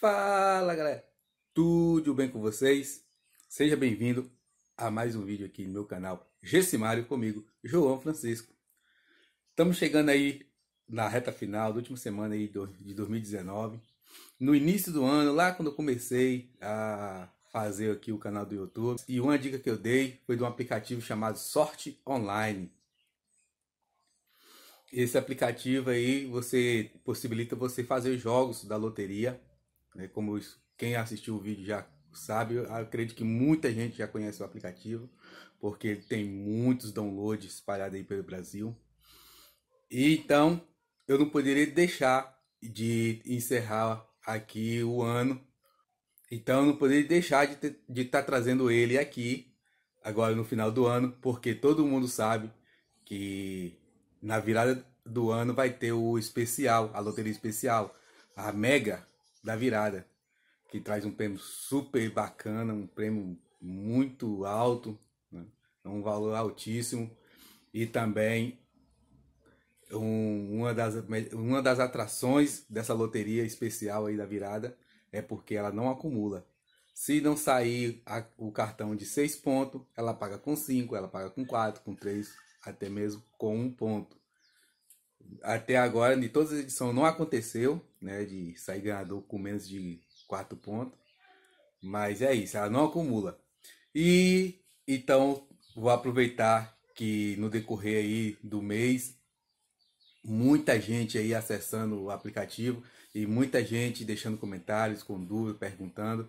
Fala galera, tudo bem com vocês? Seja bem-vindo a mais um vídeo aqui no meu canal Gessimário comigo, João Francisco. Estamos chegando aí na reta final da última semana aí de 2019. No início do ano, lá quando eu comecei a fazer aqui o canal do YouTube, e uma dica que eu dei foi de um aplicativo chamado Sorte Online. Esse aplicativo aí você possibilita você fazer os jogos da loteria né? Como quem assistiu o vídeo já sabe, eu acredito que muita gente já conhece o aplicativo, porque ele tem muitos downloads espalhados aí pelo Brasil. E então, eu não poderia deixar de encerrar aqui o ano. Então, eu não poderia deixar de estar de tá trazendo ele aqui, agora no final do ano, porque todo mundo sabe que na virada do ano vai ter o especial, a loteria especial, a Mega da virada, que traz um prêmio super bacana, um prêmio muito alto, né? É um valor altíssimo e também um, uma, das, uma das atrações dessa loteria especial aí da virada é porque ela não acumula. Se não sair a, o cartão de 6 pontos, ela paga com 5, ela paga com 4, com 3, até mesmo com 1 um ponto até agora, de todas as edições, não aconteceu, né? De sair ganhador com menos de 4 pontos. Mas é isso, ela não acumula. E então vou aproveitar que no decorrer aí do mês, muita gente aí acessando o aplicativo e muita gente deixando comentários, com dúvida, perguntando.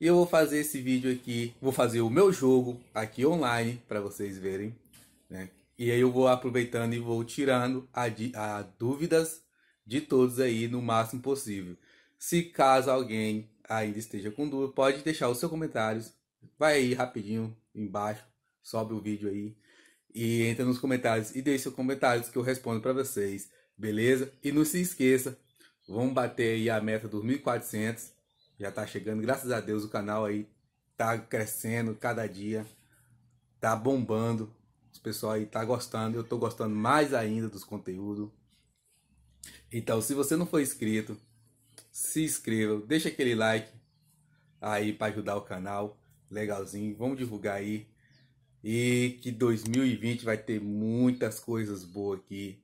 E eu vou fazer esse vídeo aqui, vou fazer o meu jogo aqui online para vocês verem, né? E aí eu vou aproveitando e vou tirando a, a dúvidas de todos aí no máximo possível. Se caso alguém ainda esteja com dúvida, pode deixar os seus comentários. Vai aí rapidinho embaixo, sobe o vídeo aí e entra nos comentários e deixe seus comentários que eu respondo para vocês, beleza? E não se esqueça, vamos bater aí a meta dos 1400. Já tá chegando, graças a Deus o canal aí tá crescendo cada dia, tá bombando. O pessoal aí tá gostando, eu tô gostando mais ainda dos conteúdos. Então, se você não for inscrito, se inscreva, deixa aquele like aí para ajudar o canal. Legalzinho, vamos divulgar aí. E que 2020 vai ter muitas coisas boas aqui.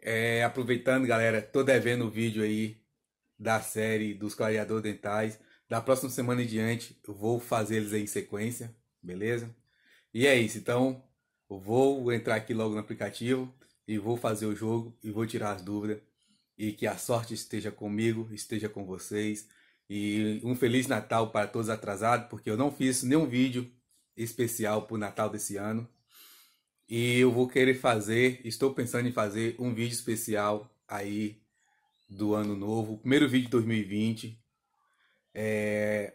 É, aproveitando, galera, tô devendo o vídeo aí da série dos clareadores dentais. Da próxima semana em diante, eu vou fazer eles aí em sequência, beleza? E é isso, então vou entrar aqui logo no aplicativo e vou fazer o jogo e vou tirar as dúvidas. E que a sorte esteja comigo, esteja com vocês. E um Feliz Natal para todos atrasados, porque eu não fiz nenhum vídeo especial para o Natal desse ano. E eu vou querer fazer, estou pensando em fazer um vídeo especial aí do ano novo, o primeiro vídeo de 2020, é,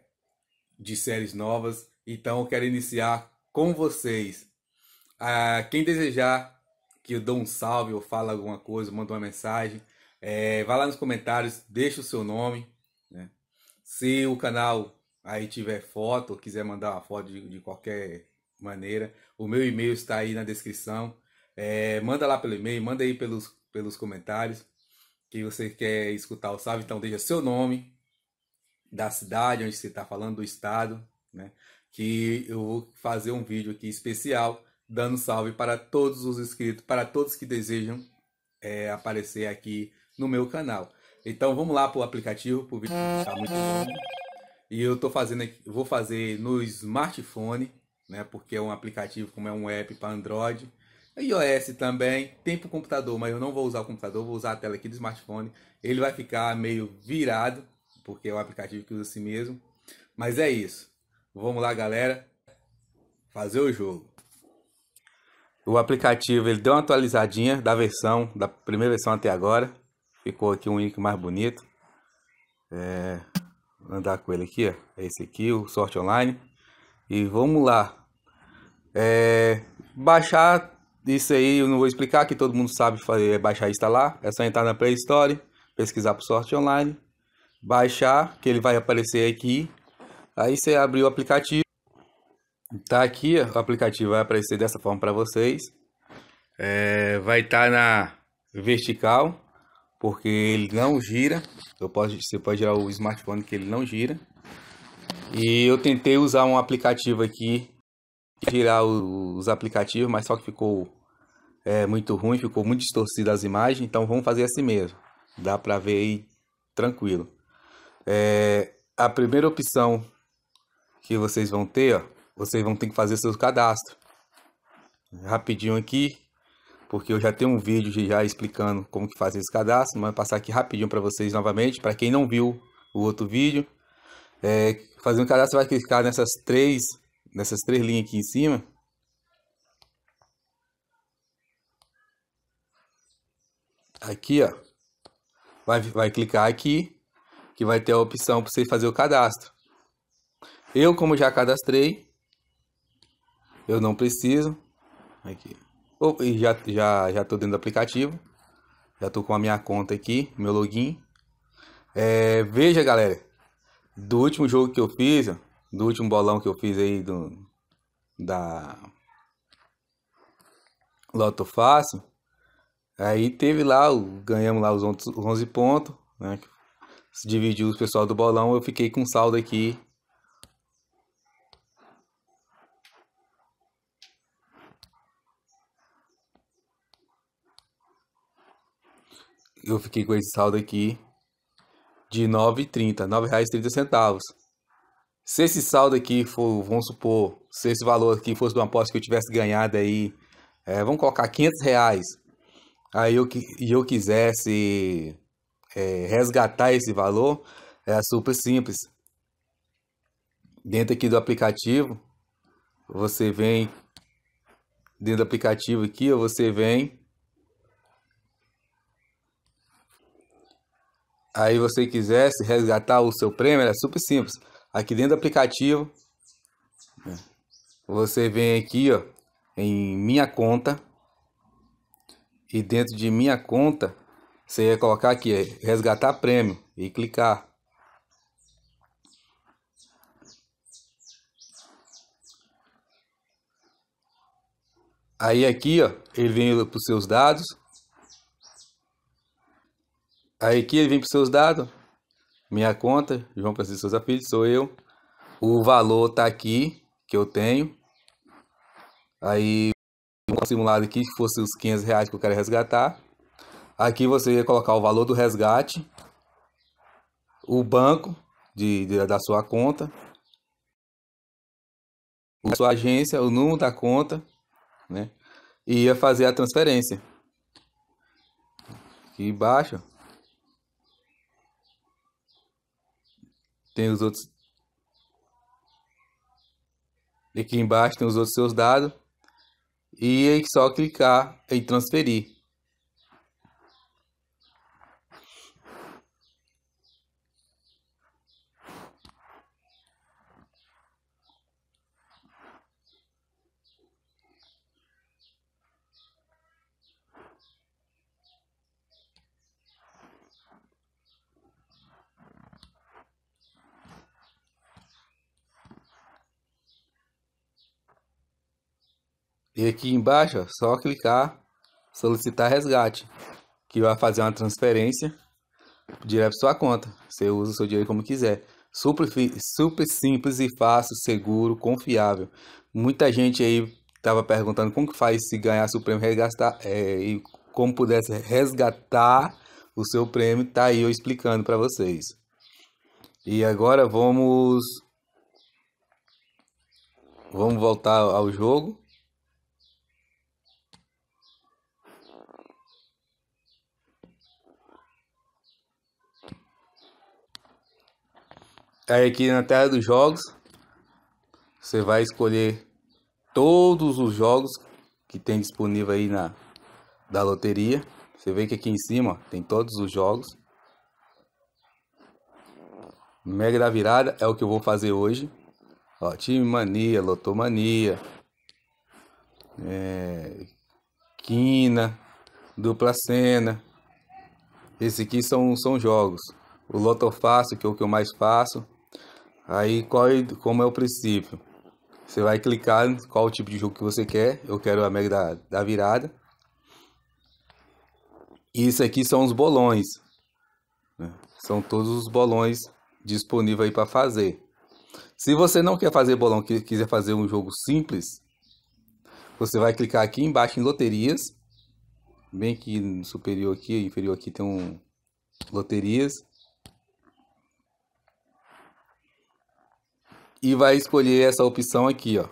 de séries novas. Então eu quero iniciar com vocês ah, quem desejar que eu dou um salve ou fala alguma coisa, manda uma mensagem, é, vá lá nos comentários, deixa o seu nome. Né? Se o canal aí tiver foto quiser mandar uma foto de, de qualquer maneira, o meu e-mail está aí na descrição. É, manda lá pelo e-mail, manda aí pelos, pelos comentários que você quer escutar o salve. Então deixa seu nome, da cidade onde você está falando, do estado, né? Que eu vou fazer um vídeo aqui especial dando salve para todos os inscritos, para todos que desejam é, aparecer aqui no meu canal. Então vamos lá para o aplicativo, para o vídeo tá muito bom. E eu tô fazendo aqui, vou fazer no smartphone, né? Porque é um aplicativo, como é um app para Android. iOS também, tem para o computador, mas eu não vou usar o computador, vou usar a tela aqui do smartphone. Ele vai ficar meio virado, porque é um aplicativo que usa assim mesmo. Mas é isso. Vamos lá, galera. Fazer o jogo. O aplicativo ele deu uma atualizadinha da versão, da primeira versão até agora. Ficou aqui um link mais bonito. É, vou andar com ele aqui, ó. É esse aqui, o Sorte Online. E vamos lá. É, baixar isso aí, eu não vou explicar, que todo mundo sabe fazer, é, baixar e instalar. É só entrar na Play Store, pesquisar por Sorte Online. Baixar, que ele vai aparecer aqui. Aí você abre o aplicativo tá aqui, o aplicativo vai aparecer dessa forma para vocês. É, vai estar tá na vertical, porque ele não gira. Eu posso, você pode girar o smartphone que ele não gira. E eu tentei usar um aplicativo aqui, girar os aplicativos, mas só que ficou é, muito ruim, ficou muito distorcida as imagens. Então vamos fazer assim mesmo. Dá para ver aí tranquilo. É, a primeira opção que vocês vão ter, ó, vocês vão ter que fazer seus cadastros. Rapidinho aqui, porque eu já tenho um vídeo já explicando como que fazer esse cadastro, mas passar aqui rapidinho para vocês novamente, para quem não viu o outro vídeo. É, fazer um cadastro, vai clicar nessas três, nessas três linhas aqui em cima. Aqui, ó. Vai, vai clicar aqui, que vai ter a opção para você fazer o cadastro. Eu, como já cadastrei, eu não preciso. Aqui. Oh, e já, já, já tô dentro do aplicativo. Já tô com a minha conta aqui, meu login. É, veja, galera. Do último jogo que eu fiz, do último bolão que eu fiz aí do, da Loto Fácil, aí teve lá, ganhamos lá os 11 pontos, né? Dividiu o pessoal do bolão, eu fiquei com saldo aqui eu fiquei com esse saldo aqui de R$ 9,30, R$ 9,30. Se esse saldo aqui for, vamos supor, se esse valor aqui fosse uma aposta que eu tivesse ganhado aí, é, vamos colocar 500 reais, aí eu, e eu quisesse é, resgatar esse valor, é super simples. Dentro aqui do aplicativo, você vem, dentro do aplicativo aqui, você vem aí você quisesse resgatar o seu prêmio, era é super simples. Aqui dentro do aplicativo, você vem aqui ó, em minha conta. E dentro de minha conta, você ia colocar aqui, é, resgatar prêmio e clicar. Aí aqui, ó, ele vem para os seus dados. Aí aqui ele vem para os seus dados, minha conta, João Francisco Souza Filho, sou eu. O valor tá aqui, que eu tenho. Aí, um simulado aqui, se fosse os 500 reais que eu quero resgatar. Aqui você ia colocar o valor do resgate, o banco de, de da sua conta, a sua agência, o número da conta, né? E ia fazer a transferência. Aqui embaixo, Tem os outros. Aqui embaixo tem os outros seus dados. E é só clicar em transferir. E aqui embaixo, ó, só clicar solicitar resgate, que vai fazer uma transferência direto para sua conta. Você usa o seu dinheiro como quiser. Super, super simples e fácil, seguro, confiável. Muita gente aí estava perguntando como que faz se ganhar seu prêmio resgatar, é, e como pudesse resgatar o seu prêmio, tá aí eu explicando para vocês. E agora vamos vamos voltar ao jogo. Tá aí aqui na tela dos jogos, você vai escolher todos os jogos que tem disponível aí na da loteria. Você vê que aqui em cima ó, tem todos os jogos. Mega da virada é o que eu vou fazer hoje. Ó, time mania, lotomania, é, quina, dupla cena. Esse aqui são, são jogos. O loto fácil, que é o que eu mais faço. Aí qual é, como é o princípio? Você vai clicar qual o tipo de jogo que você quer. Eu quero a mega da, da virada. E isso aqui são os bolões. Né? São todos os bolões disponíveis aí para fazer. Se você não quer fazer bolão, que quiser fazer um jogo simples, você vai clicar aqui embaixo em loterias. Bem que superior aqui, inferior aqui tem um loterias. e vai escolher essa opção aqui, ó.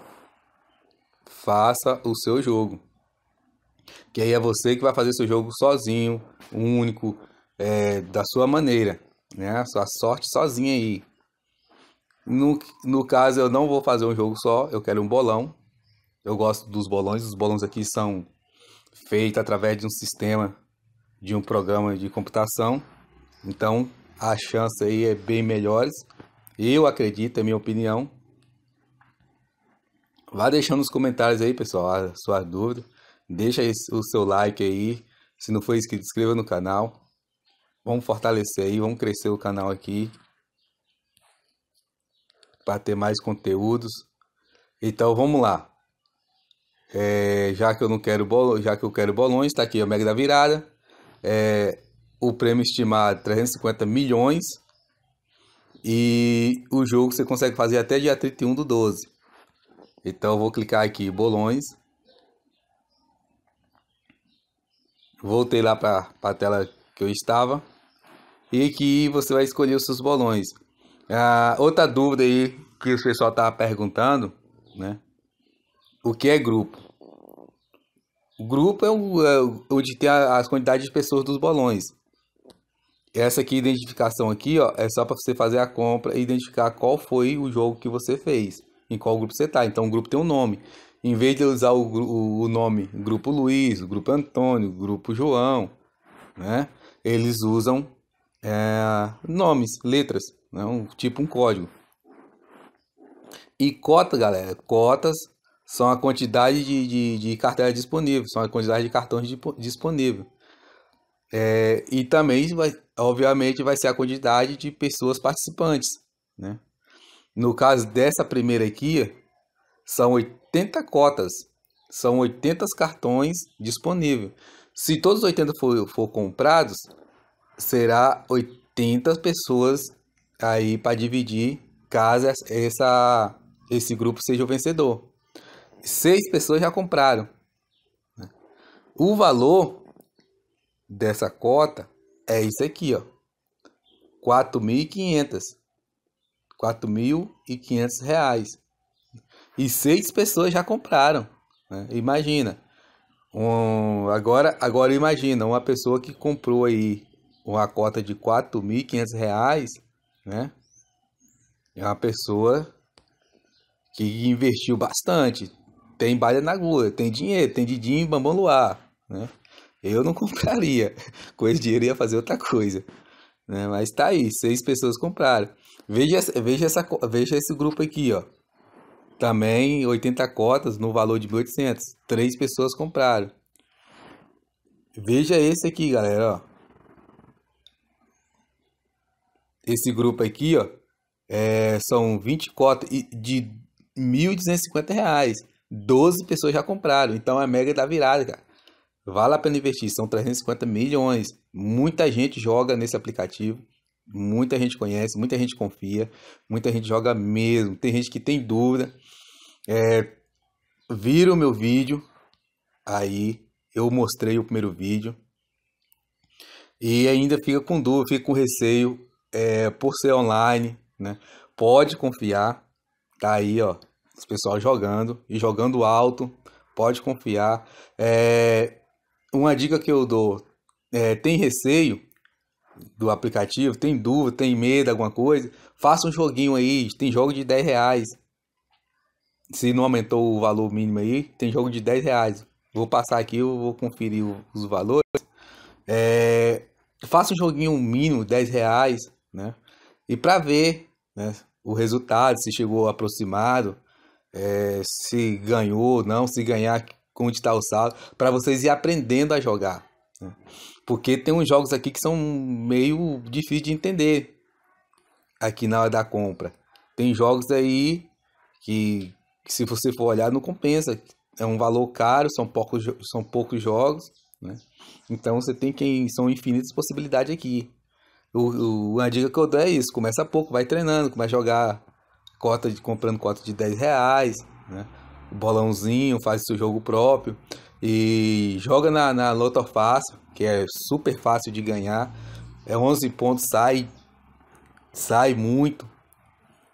Faça o seu jogo. Que aí é você que vai fazer seu jogo sozinho, único, é, da sua maneira, né? A sua sorte sozinha aí. No, no caso, eu não vou fazer um jogo só, eu quero um bolão. Eu gosto dos bolões, os bolões aqui são feitos através de um sistema, de um programa de computação. Então, a chance aí é bem melhores. Eu acredito, é minha opinião. Vá deixando nos comentários aí, pessoal, a sua dúvida. Deixa o seu like aí. Se não for inscrito, inscreva no canal. Vamos fortalecer aí, vamos crescer o canal aqui. Para ter mais conteúdos. Então vamos lá. É, já que eu não quero bolões, já que eu quero bolões, está aqui o Mega da Virada. É, o prêmio estimado 350 milhões. E o jogo você consegue fazer até dia 31 do 12. Então eu vou clicar aqui bolões. Voltei lá para a tela que eu estava. E aqui você vai escolher os seus bolões. Ah, outra dúvida aí que o pessoal estava perguntando, né? O que é grupo? O grupo é, o, é onde tem as quantidades de pessoas dos bolões. Essa aqui, identificação aqui, ó, é só para você fazer a compra e identificar qual foi o jogo que você fez, em qual grupo você tá. Então o grupo tem um nome. Em vez de usar o, o, o nome Grupo Luiz, Grupo Antônio, Grupo João, né? Eles usam é, nomes, letras, né? um, tipo um código. E cota, galera, cotas são a quantidade de, de, de cartela disponível, são a quantidade de cartões disponível. É, e também vai, obviamente, vai ser a quantidade de pessoas participantes, né? No caso dessa primeira aqui, são 80 cotas, são 80 cartões disponíveis. Se todos os 80 for, for comprados, será 80 pessoas aí para dividir, caso essa esse grupo seja o vencedor. Seis pessoas já compraram. Né? O valor dessa cota é isso aqui, ó. 4.500. 4.500 reais. E seis pessoas já compraram. Né? Imagina. Um, agora, agora imagina uma pessoa que comprou aí uma cota de 4.500 reais, né? É uma pessoa que investiu bastante. Tem baile na agulha, tem dinheiro, tem didim e Bambam Luar, né? Eu não compraria. Com esse dinheiro ia fazer outra coisa. Né? Mas tá aí, seis pessoas compraram. Veja, veja, essa, veja esse grupo aqui, ó. Também 80 cotas no valor de 1.800. Três pessoas compraram. Veja esse aqui, galera, ó. Esse grupo aqui, ó, é, são 20 cotas de 1.250 reais. 12 pessoas já compraram. Então é mega da virada, cara. Vale a pena investir, são 350 milhões. Muita gente joga nesse aplicativo, muita gente conhece, muita gente confia, muita gente joga mesmo. Tem gente que tem dúvida. É, vira o meu vídeo, aí eu mostrei o primeiro vídeo e ainda fica com dúvida, fica com receio é, por ser online, né? Pode confiar, tá aí ó, os pessoal jogando e jogando alto, pode confiar. É, uma dica que eu dou: é, tem receio do aplicativo, tem dúvida, tem medo, alguma coisa, faça um joguinho aí. Tem jogo de 10 reais. Se não aumentou o valor mínimo aí, tem jogo de 10 reais. Vou passar aqui, eu vou conferir os valores. É, faça um joguinho mínimo, 10 reais, né? E para ver né, o resultado, se chegou aproximado, é, se ganhou, não, se ganhar, como está o saldo, para vocês ir aprendendo a jogar. Né? Porque tem uns jogos aqui que são meio difíceis de entender aqui na hora da compra. Tem jogos aí que, que se você for olhar, não compensa. É um valor caro, são poucos, são poucos jogos. Né? Então você tem que. São infinitas possibilidades aqui. O, o, a dica que eu dou é isso: começa pouco, vai treinando, começa a jogar cota de comprando cota de 10 reais, né? bolãozinho, faz seu jogo próprio e joga na, na Loto Fácil, que é super fácil de ganhar. É 11 pontos, sai sai muito.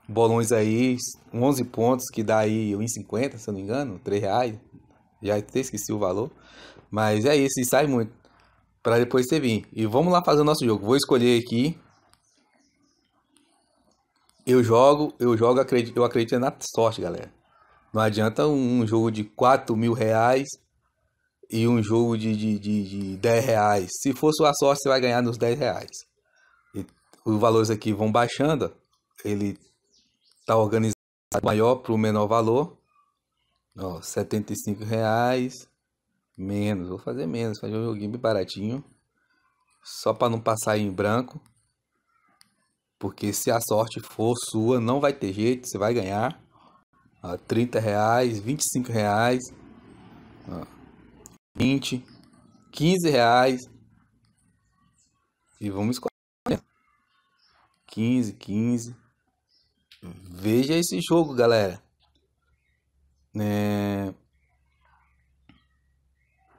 Bolões aí, 11 pontos, que dá aí 1,50, se eu não me engano, 3 reais. Já até esqueci o valor. Mas é isso, e sai muito. Para depois você vir. E vamos lá fazer o nosso jogo. Vou escolher aqui. Eu jogo, eu jogo, eu acredito é na sorte, galera. Não adianta um jogo de 4 mil reais e um jogo de, de, de, de 10 reais. Se for sua sorte, você vai ganhar nos 10 reais. E os valores aqui vão baixando. Ele está organizado maior para o menor valor. Ó, 75 reais. Menos, vou fazer menos, fazer um joguinho bem baratinho. Só para não passar em branco. Porque se a sorte for sua, não vai ter jeito, você vai ganhar. Ó, 30 reais, 25 reais, 20, 15 reais. E vamos escolher. 15, 15. Veja esse jogo, galera. É...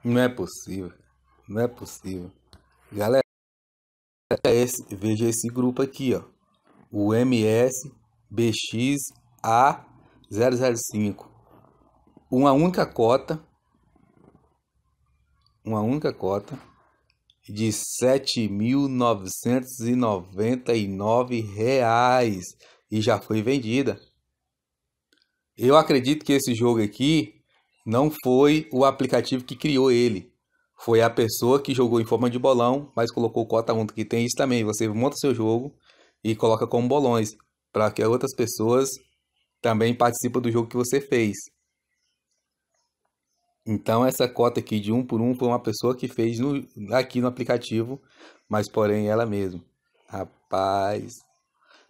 Não é possível. Não é possível. Galera, é esse, veja esse grupo aqui, ó. O MS, BX, A, 005, uma única cota, uma única cota de R$ 7.999 e já foi vendida. Eu acredito que esse jogo aqui não foi o aplicativo que criou ele. Foi a pessoa que jogou em forma de bolão, mas colocou cota 1, que tem isso também. Você monta seu jogo e coloca como bolões, para que outras pessoas também participa do jogo que você fez. Então essa cota aqui de um por um foi uma pessoa que fez no, aqui no aplicativo, mas porém ela mesma. Rapaz.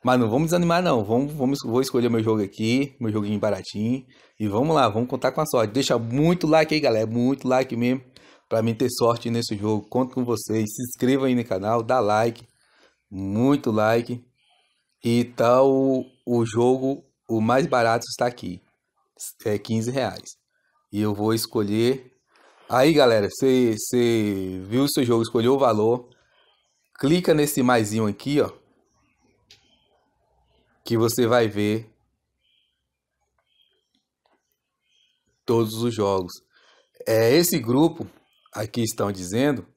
Mas não vamos desanimar não, vamos, vamos, vou escolher meu jogo aqui, meu joguinho baratinho. E vamos lá, vamos contar com a sorte. Deixa muito like aí galera, muito like mesmo, para mim ter sorte nesse jogo. Conto com vocês, se inscreva aí no canal, dá like, muito like. E tal tá o, o jogo o mais barato está aqui, é 15 reais. E eu vou escolher. Aí, galera, você viu o seu jogo, escolheu o valor, clica nesse maisinho aqui, ó, que você vai ver todos os jogos. É esse grupo aqui estão dizendo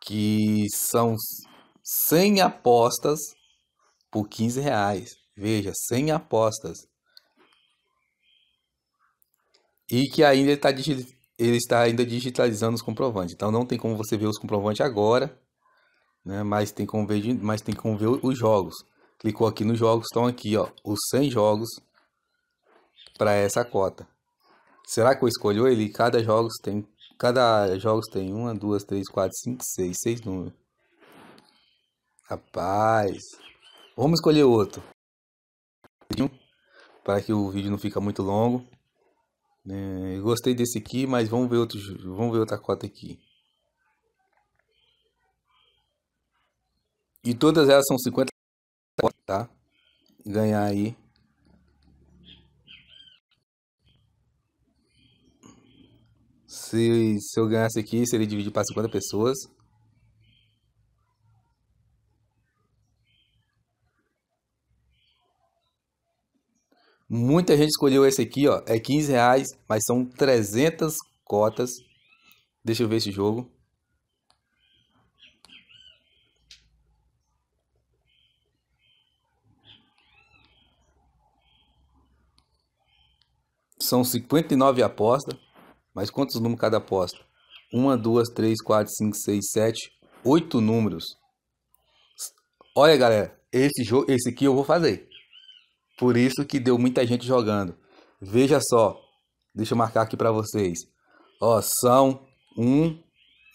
que são 100 apostas por 15 reais. Veja, sem apostas. E que ainda está digitalizando ele está ainda digitalizando os comprovantes. Então não tem como você ver os comprovantes agora, né? Mas tem como ver, mas tem como ver os jogos. Clicou aqui nos jogos, estão aqui, ó, os 100 jogos para essa cota. Será que eu escolho ele? Cada jogos tem, cada jogos tem uma, duas, três, quatro, cinco, seis, seis números. Rapaz, vamos escolher outro rapidinho, para que o vídeo não fica muito longo. É, gostei desse aqui, mas vamos ver, outros, vamos ver outra cota aqui. E todas elas são 50 tá? Ganhar aí. Se, se eu ganhasse aqui, seria dividido para 50 pessoas. Muita gente escolheu esse aqui, ó. É 15 reais, mas são 300 cotas. Deixa eu ver esse jogo. São 59 apostas. Mas quantos números cada aposta? 1, 2, 3, 4, 5, 6, 7, 8 números. Olha, galera, esse jogo, esse aqui eu vou fazer. Por isso que deu muita gente jogando. Veja só. Deixa eu marcar aqui para vocês. Ó, são 1,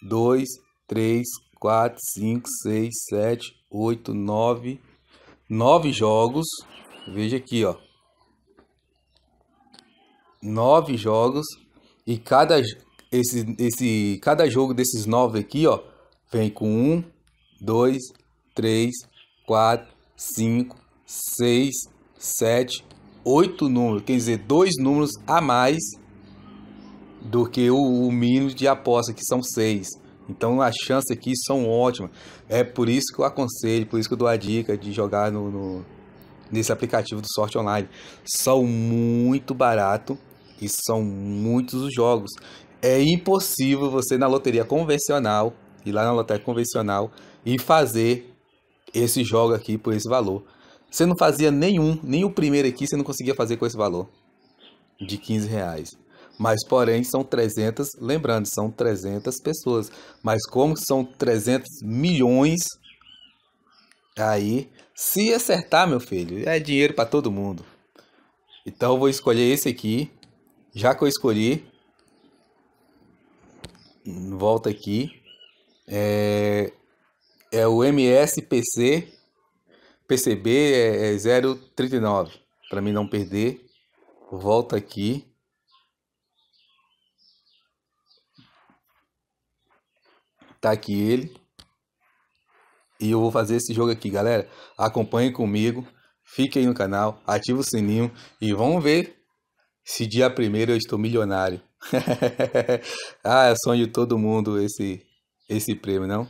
2, 3, 4, 5, 6, 7, 8, 9. 9 jogos. Veja aqui, ó. 9 jogos. E cada, esse, esse, cada jogo desses 9 aqui, ó. Vem com 1, 2, 3, 4, 5, 6, 7, 8 números, quer dizer, dois números a mais do que o, o mínimo de aposta, que são 6. Então as chances aqui são ótimas. É por isso que eu aconselho, por isso que eu dou a dica de jogar no, no nesse aplicativo do Sorte Online. São muito barato e são muitos os jogos. É impossível você na loteria convencional, ir lá na loteria convencional e fazer esse jogo aqui por esse valor. Você não fazia nenhum, nem o primeiro aqui você não conseguia fazer com esse valor de 15 reais. Mas, porém, são 300, lembrando, são 300 pessoas. Mas como são 300 milhões, aí, se acertar, meu filho, é dinheiro para todo mundo. Então, eu vou escolher esse aqui. Já que eu escolhi, volta aqui. É, é o MSPC PCB é, 0,39. É Para mim não perder, volta aqui. Tá aqui ele. E eu vou fazer esse jogo aqui, galera. Acompanhe comigo, fique aí no canal, ativa o sininho e vamos ver se dia primeiro eu estou milionário. ah, é sonho de todo mundo esse esse prêmio, não?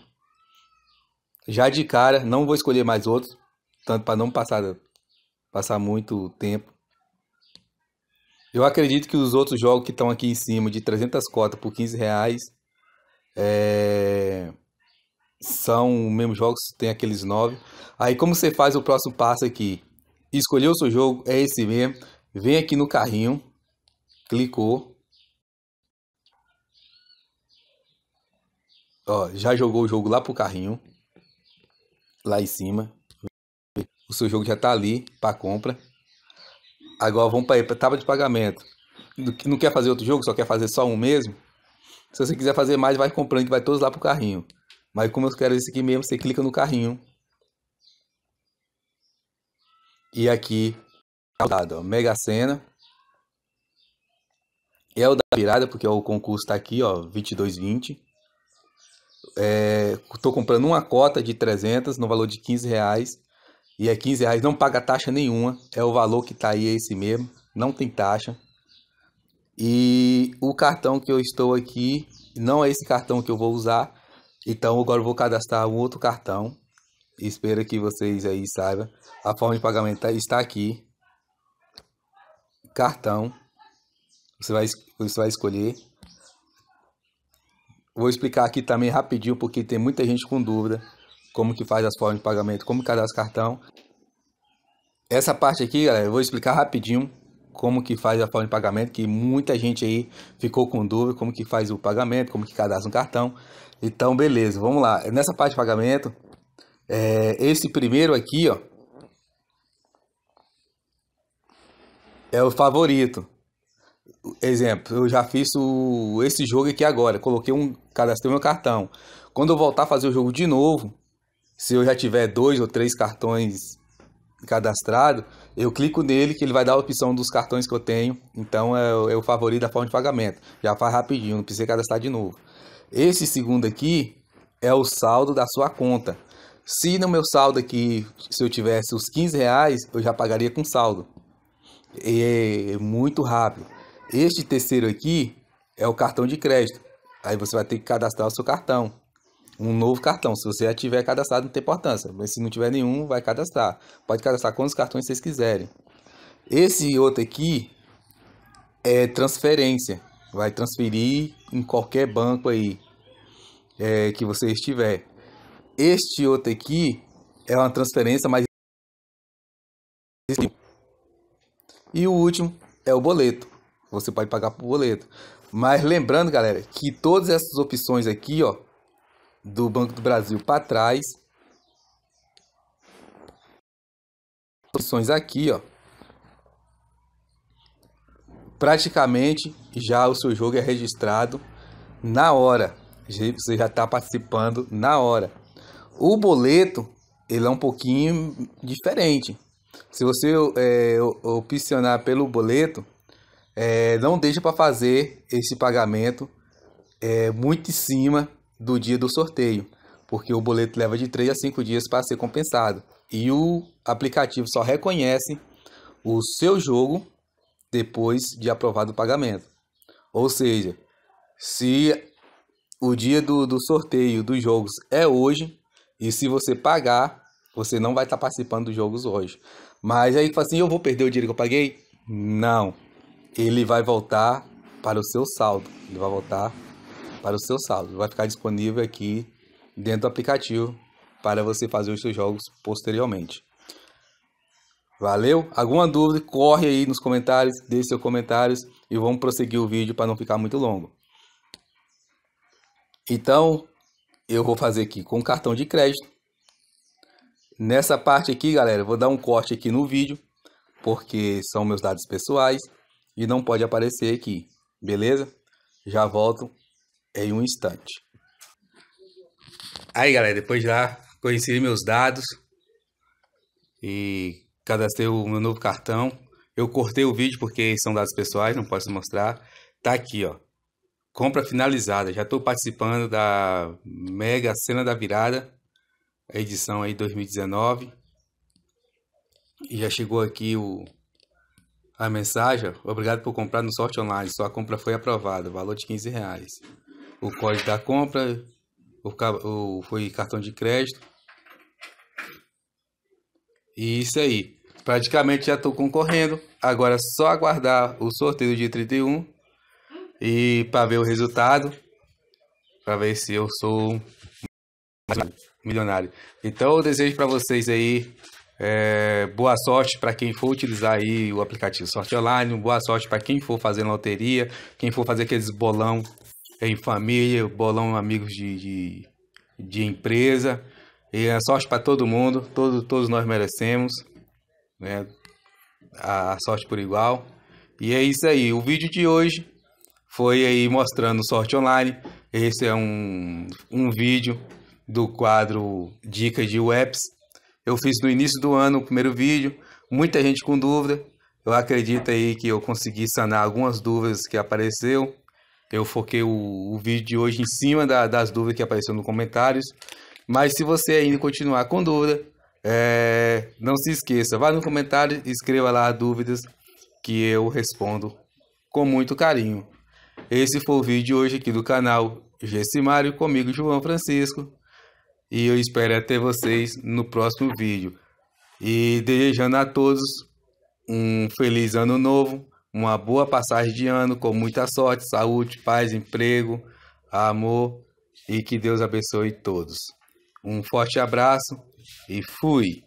Já de cara, não vou escolher mais outros, tanto para não passar, passar muito tempo. Eu acredito que os outros jogos que estão aqui em cima, de 300 cotas por 15 reais, é... são os mesmos jogos, tem aqueles nove. Aí como você faz o próximo passo aqui? Escolheu o seu jogo, é esse mesmo. Vem aqui no carrinho, clicou. Ó, já jogou o jogo lá pro carrinho, lá em cima o seu jogo já está ali para compra. Agora vamos para a tábua de pagamento. Não quer fazer outro jogo, só quer fazer só um mesmo? Se você quiser fazer mais, vai comprando que vai todos lá pro carrinho. Mas como eu quero esse aqui mesmo, você clica no carrinho. E aqui é o dado, ó, Mega Sena. É o da virada, porque o concurso está aqui, ó, 2220. É, tô comprando uma cota de 300 no valor de 15 reais e é 15 reais, não paga taxa nenhuma. É o valor que está aí, é esse mesmo. Não tem taxa. E o cartão que eu estou aqui, não é esse cartão que eu vou usar. Então agora eu vou cadastrar um outro cartão. Espero que vocês aí saibam. A forma de pagamento tá, está aqui. Cartão. Você vai, você vai escolher. Vou explicar aqui também rapidinho, porque tem muita gente com dúvida como que faz as formas de pagamento, como cadastra cartão. Essa parte aqui, galera, eu vou explicar rapidinho como que faz a forma de pagamento, que muita gente aí ficou com dúvida como que faz o pagamento, como que cadastra um cartão. Então, beleza, vamos lá. Nessa parte de pagamento, é, esse primeiro aqui, ó, é o favorito. Exemplo, eu já fiz o, esse jogo aqui agora, coloquei um, cadastrei meu cartão. Quando eu voltar a fazer o jogo de novo, se eu já tiver dois ou três cartões cadastrado, eu clico nele que ele vai dar a opção dos cartões que eu tenho. Então é, é o favorito da forma de pagamento. Já faz rapidinho, não precisa cadastrar de novo. Esse segundo aqui é o saldo da sua conta. Se no meu saldo aqui, se eu tivesse os 15 reais, eu já pagaria com saldo. É, é muito rápido. Este terceiro aqui é o cartão de crédito. Aí você vai ter que cadastrar o seu cartão um novo cartão. Se você já tiver cadastrado, não tem importância. Mas se não tiver nenhum, vai cadastrar. Pode cadastrar quantos cartões vocês quiserem. Esse outro aqui é transferência. Vai transferir em qualquer banco aí é, que você estiver. Este outro aqui é uma transferência mais. E o último é o boleto. Você pode pagar por boleto. Mas lembrando, galera, que todas essas opções aqui, ó, do Banco do Brasil para trás. Opções aqui, ó. Praticamente já o seu jogo é registrado na hora. Você já está participando na hora. O boleto ele é um pouquinho diferente. Se você é, opcionar pelo boleto, é, não deixa para fazer esse pagamento é, muito em cima do dia do sorteio, porque o boleto leva de 3 a 5 dias para ser compensado. E o aplicativo só reconhece o seu jogo depois de aprovado o pagamento. Ou seja, se o dia do, do sorteio dos jogos é hoje, e se você pagar, você não vai estar tá participando dos jogos hoje. Mas aí fala assim, eu vou perder o dinheiro que eu paguei? Não. Ele vai voltar para o seu saldo. Ele vai voltar para o seu saldo. Vai ficar disponível aqui dentro do aplicativo para você fazer os seus jogos posteriormente. Valeu? Alguma dúvida? Corre aí nos comentários, deixe seus comentários e vamos prosseguir o vídeo para não ficar muito longo. Então, eu vou fazer aqui com cartão de crédito. Nessa parte aqui, galera, vou dar um corte aqui no vídeo, porque são meus dados pessoais e não pode aparecer aqui, beleza? Já volto é em um instante. Aí, galera, depois já lá, conheci meus dados e cadastrei o meu novo cartão. Eu cortei o vídeo porque são dados pessoais, não posso mostrar. Tá aqui, ó. Compra finalizada. Já estou participando da Mega Cena da Virada, a edição aí 2019. E já chegou aqui o a mensagem. Obrigado por comprar no sorte online. Sua compra foi aprovada. Valor de 15 reais o código da compra, o, o, foi cartão de crédito. E isso aí. Praticamente já estou concorrendo. Agora é só aguardar o sorteio de 31 e para ver o resultado, para ver se eu sou milionário. Então eu desejo para vocês aí é, boa sorte para quem for utilizar aí o aplicativo Sorte Online, boa sorte para quem for fazer loteria, quem for fazer aqueles bolão é em família, bolão amigos de, de, de empresa. E a é sorte para todo mundo, todo, todos nós merecemos, né? A, sorte por igual. E é isso aí, o vídeo de hoje foi aí mostrando sorte online. Esse é um, um vídeo do quadro Dicas de Webs. Eu fiz no início do ano o primeiro vídeo, muita gente com dúvida. Eu acredito aí que eu consegui sanar algumas dúvidas que apareceu. Eu foquei o, o vídeo de hoje em cima da, das dúvidas que apareceram nos comentários. Mas se você ainda continuar com dúvida, é, não se esqueça, vá no comentário e escreva lá dúvidas que eu respondo com muito carinho. Esse foi o vídeo de hoje aqui do canal Gessimário, comigo João Francisco. E eu espero até vocês no próximo vídeo. E desejando a todos um feliz ano novo uma boa passagem de ano, com muita sorte, saúde, paz, emprego, amor e que Deus abençoe todos. Um forte abraço e fui!